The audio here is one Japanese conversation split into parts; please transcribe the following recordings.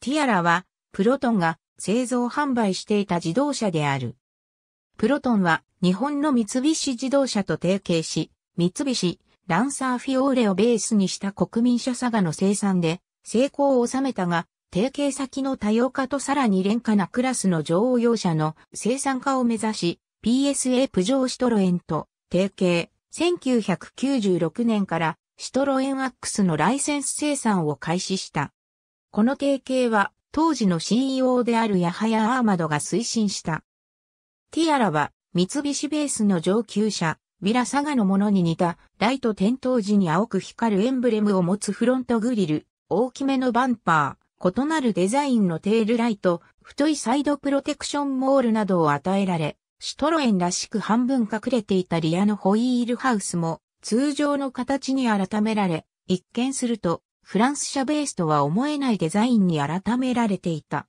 ティアラは、プロトンが製造販売していた自動車である。プロトンは日本の三菱自動車と提携し、三菱、ランサーフィオーレをベースにした国民車佐賀の生産で成功を収めたが、提携先の多様化とさらに廉価なクラスの乗用車の生産化を目指し、PSA プジョーシトロエンと提携、1996年からシトロエンアックスのライセンス生産を開始した。この提携は当時の CEO であるヤハヤ・アーマドが推進した。ティアラは三菱ベースの上級者、ヴィラサガのものに似たライト点灯時に青く光るエンブレムを持つフロントグリル、大きめのバンパー、異なるデザインのテールライト、太いサイドプロテクションモールなどを与えられ、シトロエンらしく半分隠れていたリアのホイールハウスも通常の形に改められ、一見するとフランス車ベースとは思えないデザインに改められていた。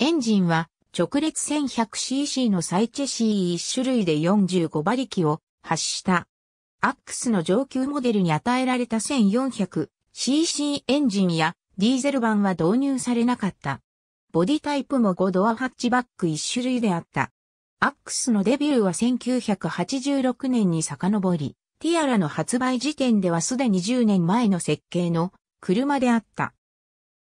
エンジンは直列 1100cc のサイチェ C1 種類で45馬力を発した。アックスの上級モデルに与えられた 1400cc エンジンやディーゼル版は導入されなかった。ボディタイプも5ドアハッチバック1種類であった。アックスのデビューは1986年に遡り、ティアラの発売時点ではすでに10年前の設計の車であった。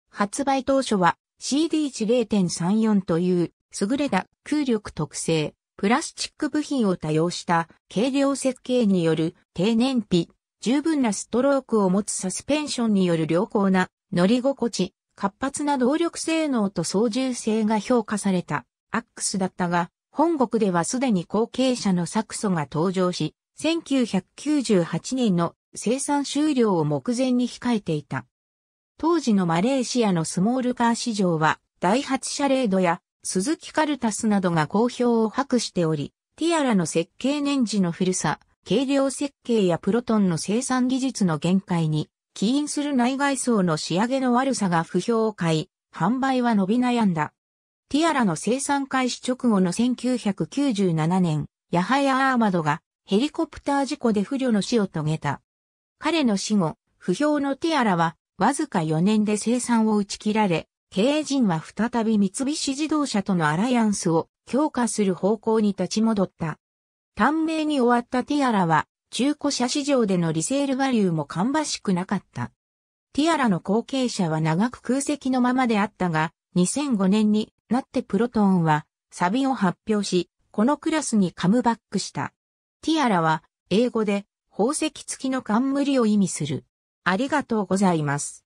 発売当初は CD 値0.34という優れた空力特性、プラスチック部品を多用した軽量設計による低燃費、十分なストロークを持つサスペンションによる良好な乗り心地、活発な動力性能と操縦性が評価されたアックスだったが、本国ではすでに後継者のサクソが登場し、1998年の生産終了を目前に控えていた。当時のマレーシアのスモールカー市場は、第8シャレードや、鈴木カルタスなどが好評を博しており、ティアラの設計年次の古さ、軽量設計やプロトンの生産技術の限界に、起因する内外装の仕上げの悪さが不評を買い、販売は伸び悩んだ。ティアラの生産開始直後の1997年、ヤハヤ・アーマドがヘリコプター事故で不慮の死を遂げた。彼の死後、不評のティアラはわずか4年で生産を打ち切られ、経営陣は再び三菱自動車とのアライアンスを強化する方向に立ち戻った。短命に終わったティアラは、中古車市場でのリセールバリューも芳しくなかった。ティアラの後継者は長く空席のままであったが、2005年になってプロトーンはサビを発表し、このクラスにカムバックした。ティアラは英語で宝石付きの冠を意味する。ありがとうございます。